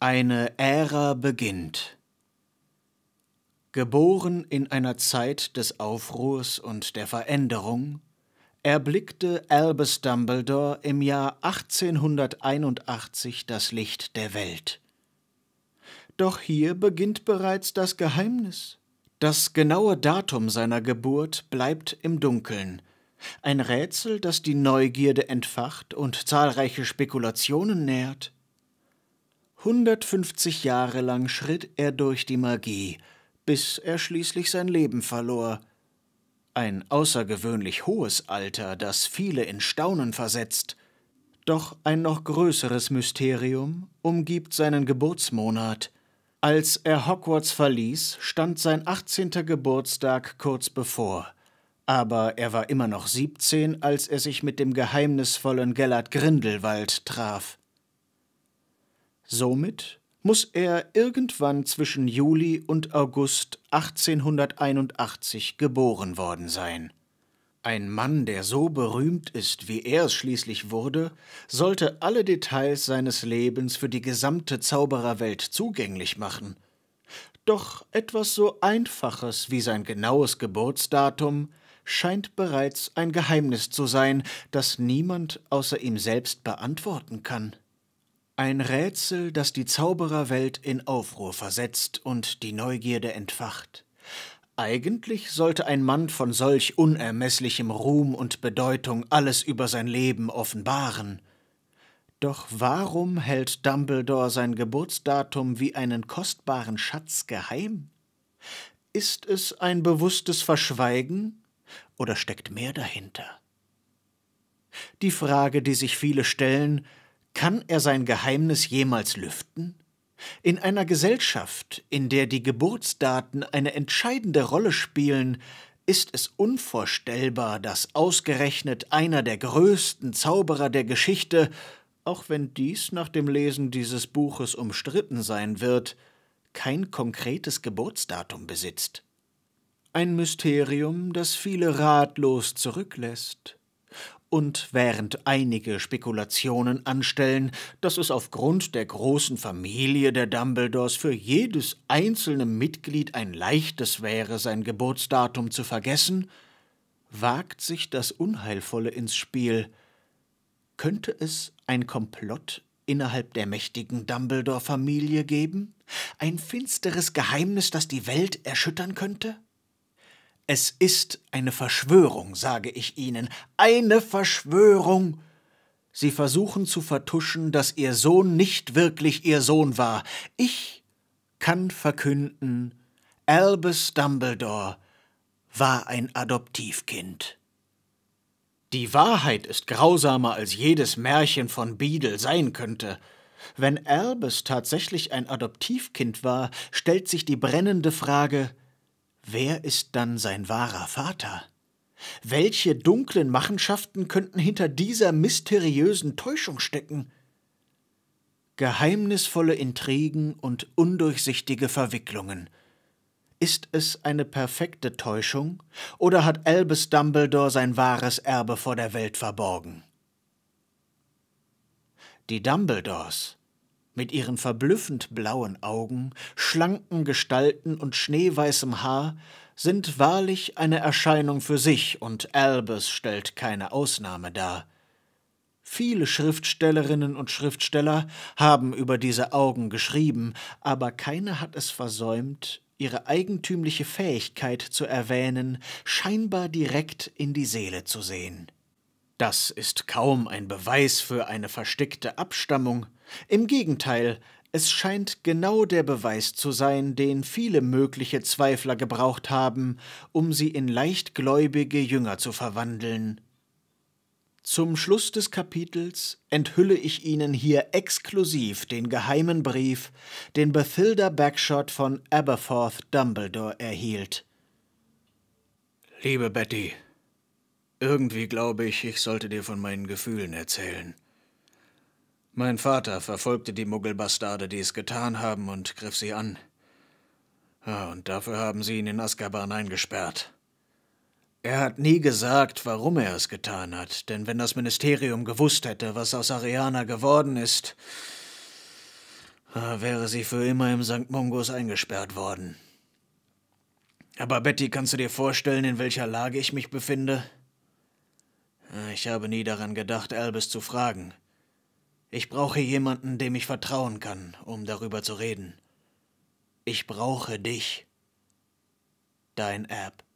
Eine Ära beginnt. Geboren in einer Zeit des Aufruhrs und der Veränderung, erblickte Albus Dumbledore im Jahr 1881 das Licht der Welt. Doch hier beginnt bereits das Geheimnis. Das genaue Datum seiner Geburt bleibt im Dunkeln, ein Rätsel, das die Neugierde entfacht und zahlreiche Spekulationen nährt. 150 Jahre lang schritt er durch die Magie, bis er schließlich sein Leben verlor. Ein außergewöhnlich hohes Alter, das viele in Staunen versetzt. Doch ein noch größeres Mysterium umgibt seinen Geburtsmonat. Als er Hogwarts verließ, stand sein 18. Geburtstag kurz bevor. Aber er war immer noch 17, als er sich mit dem geheimnisvollen Gellert Grindelwald traf. Somit muss er irgendwann zwischen Juli und August 1881 geboren worden sein. Ein Mann, der so berühmt ist, wie er es schließlich wurde, sollte alle Details seines Lebens für die gesamte Zaubererwelt zugänglich machen. Doch etwas so Einfaches wie sein genaues Geburtsdatum scheint bereits ein Geheimnis zu sein, das niemand außer ihm selbst beantworten kann. Ein Rätsel, das die Zaubererwelt in Aufruhr versetzt und die Neugierde entfacht. Eigentlich sollte ein Mann von solch unermeßlichem Ruhm und Bedeutung alles über sein Leben offenbaren. Doch warum hält Dumbledore sein Geburtsdatum wie einen kostbaren Schatz geheim? Ist es ein bewusstes Verschweigen oder steckt mehr dahinter? Die Frage, die sich viele stellen, kann er sein Geheimnis jemals lüften? In einer Gesellschaft, in der die Geburtsdaten eine entscheidende Rolle spielen, ist es unvorstellbar, dass ausgerechnet einer der größten Zauberer der Geschichte, auch wenn dies nach dem Lesen dieses Buches umstritten sein wird, kein konkretes Geburtsdatum besitzt. Ein Mysterium, das viele ratlos zurücklässt und während einige Spekulationen anstellen, dass es aufgrund der großen Familie der Dumbledores für jedes einzelne Mitglied ein leichtes wäre, sein Geburtsdatum zu vergessen, wagt sich das Unheilvolle ins Spiel. Könnte es ein Komplott innerhalb der mächtigen Dumbledore-Familie geben? Ein finsteres Geheimnis, das die Welt erschüttern könnte? Es ist eine Verschwörung, sage ich Ihnen, eine Verschwörung. Sie versuchen zu vertuschen, dass Ihr Sohn nicht wirklich Ihr Sohn war. Ich kann verkünden, Albus Dumbledore war ein Adoptivkind. Die Wahrheit ist grausamer, als jedes Märchen von Beadle sein könnte. Wenn Albus tatsächlich ein Adoptivkind war, stellt sich die brennende Frage, Wer ist dann sein wahrer Vater? Welche dunklen Machenschaften könnten hinter dieser mysteriösen Täuschung stecken? Geheimnisvolle Intrigen und undurchsichtige Verwicklungen. Ist es eine perfekte Täuschung oder hat Albus Dumbledore sein wahres Erbe vor der Welt verborgen? Die Dumbledores mit ihren verblüffend blauen Augen, schlanken Gestalten und schneeweißem Haar, sind wahrlich eine Erscheinung für sich, und Albus stellt keine Ausnahme dar. Viele Schriftstellerinnen und Schriftsteller haben über diese Augen geschrieben, aber keine hat es versäumt, ihre eigentümliche Fähigkeit zu erwähnen, scheinbar direkt in die Seele zu sehen. Das ist kaum ein Beweis für eine versteckte Abstammung. Im Gegenteil, es scheint genau der Beweis zu sein, den viele mögliche Zweifler gebraucht haben, um sie in leichtgläubige Jünger zu verwandeln. Zum Schluss des Kapitels enthülle ich Ihnen hier exklusiv den geheimen Brief, den Bethilda Bagshot von Aberforth Dumbledore erhielt. Liebe Betty, irgendwie glaube ich, ich sollte dir von meinen Gefühlen erzählen. Mein Vater verfolgte die Muggelbastarde, die es getan haben, und griff sie an. und dafür haben sie ihn in Azkaban eingesperrt. Er hat nie gesagt, warum er es getan hat, denn wenn das Ministerium gewusst hätte, was aus Ariana geworden ist, äh, wäre sie für immer im St. Mungos eingesperrt worden. Aber Betty, kannst du dir vorstellen, in welcher Lage ich mich befinde? Äh, ich habe nie daran gedacht, Albus zu fragen. Ich brauche jemanden, dem ich vertrauen kann, um darüber zu reden. Ich brauche dich. Dein App.